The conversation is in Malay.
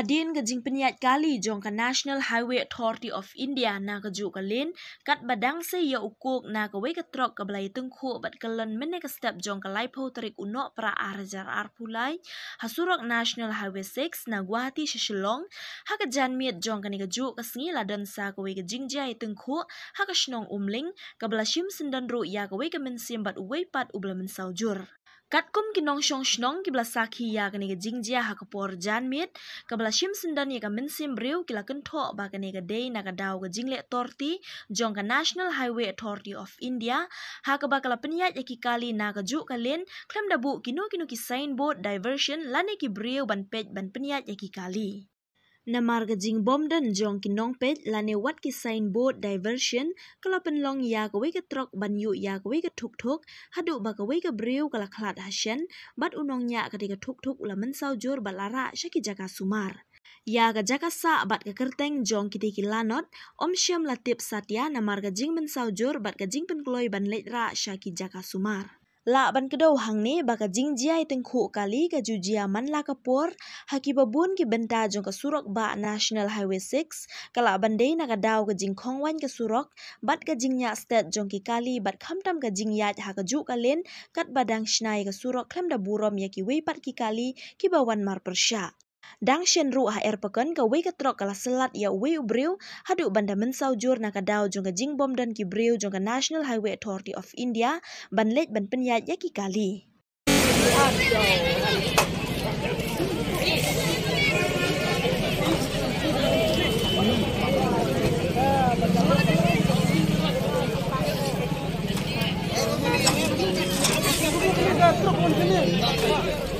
hadin ke jing penyiat kali jong ke National Highway Authority of India na ke juk ke lin kat badang se ya ukuk na ke wei ke trok ke belai tengku bat ke len mene ke step jong ke lai pau terik unok pra arjar ar pulai hasurok National Highway 6 na guati shishilong ha ke jan miet jong ke ni ke juk ke sengi ladan sa ke wei ke jing jai tengku ha ke shnong umling ke belai shim sendan ru ya ke wei ke mensim bat wei pat ubelai mensaujur. Katkum kinong siyong siyong kibla sakhi ya kani ka jingjia haka por jan mit, kabla sim sindan ya ka min sim riu kila kento ba kani ka day na ka daw ka jingle authority, jong ka National Highway Authority of India, haka ba kala penyat ya kikali na ka juk kalin, klam dabu kinu kinu ki signboard diversion lani ki briu ban pej ban penyat ya kikali na marga jing bom dan jong ki nong pet la ne wat ki sign board diversion kala pen long ya ko wi ka trok ban yu ya ko wi ka thuk thuk ha du ba ka wi ka brew kala khlat ha shen bat unong nya ka tika thuk thuk la men sau jor balara shaki jaga sumar Ya ga jaka sa bat ke kerteng jong kiti ki lanot, om syam la tip satya na marga jing men saujur bat ke jing pen kloy ban lejra syaki jaka sumar. La ban kedau hang ni baka jing jiai teng khu kali ka ju jia man la ka por ha ki babun ki benta jong ka surok ba national highway 6 kala ban dei na ka dau ka jing khong wan ka surok bat ka jing nya state jong ki kali bat kham tam ka jing ya ha ka ju ka len kat badang shnai ka surok khlem da burom ya ki wei pat ki kali ki ba wan mar persha Dang shen ru ha er peken ke wei ke trok kala selat ya wei ubriu hadu banda mensau jur na ka dau jung ke jing bom dan ki briu jung ke National Highway Authority of India ban lej ban penya ya ki kali. Terima kasih.